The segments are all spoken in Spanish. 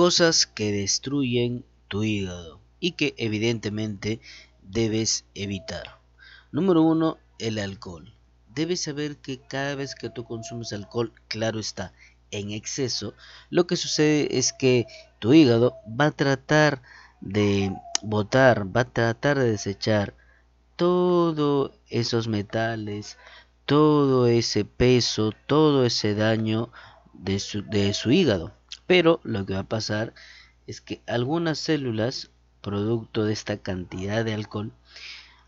cosas que destruyen tu hígado y que evidentemente debes evitar. Número uno, el alcohol. Debes saber que cada vez que tú consumes alcohol, claro está, en exceso, lo que sucede es que tu hígado va a tratar de botar, va a tratar de desechar todos esos metales, todo ese peso, todo ese daño de su, de su hígado. Pero lo que va a pasar es que algunas células, producto de esta cantidad de alcohol,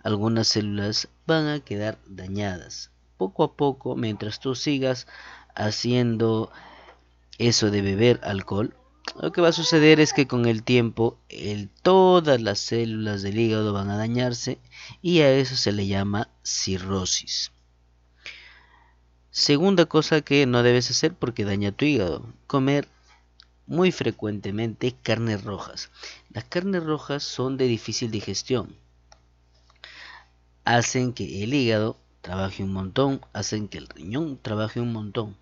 algunas células van a quedar dañadas. Poco a poco, mientras tú sigas haciendo eso de beber alcohol, lo que va a suceder es que con el tiempo todas las células del hígado van a dañarse y a eso se le llama cirrosis. Segunda cosa que no debes hacer porque daña tu hígado, comer muy frecuentemente carnes rojas. Las carnes rojas son de difícil digestión. Hacen que el hígado trabaje un montón, hacen que el riñón trabaje un montón.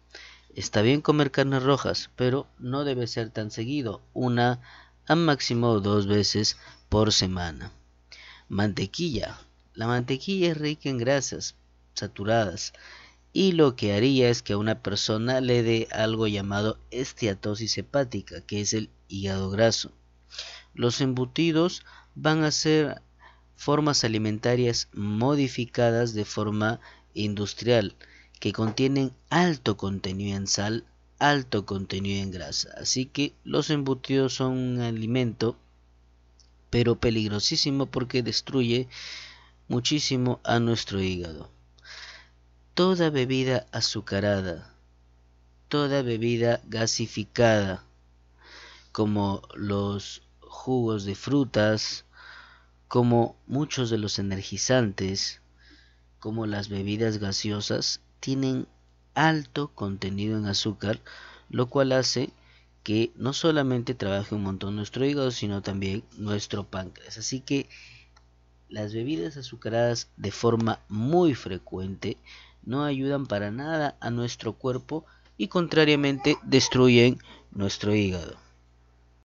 Está bien comer carnes rojas, pero no debe ser tan seguido, una a máximo dos veces por semana. Mantequilla. La mantequilla es rica en grasas saturadas y lo que haría es que a una persona le dé algo llamado esteatosis hepática, que es el hígado graso. Los embutidos van a ser formas alimentarias modificadas de forma industrial, que contienen alto contenido en sal, alto contenido en grasa. Así que los embutidos son un alimento, pero peligrosísimo porque destruye muchísimo a nuestro hígado toda bebida azucarada, toda bebida gasificada, como los jugos de frutas, como muchos de los energizantes, como las bebidas gaseosas, tienen alto contenido en azúcar, lo cual hace que no solamente trabaje un montón nuestro hígado, sino también nuestro páncreas. Así que las bebidas azucaradas de forma muy frecuente no ayudan para nada a nuestro cuerpo y contrariamente destruyen nuestro hígado.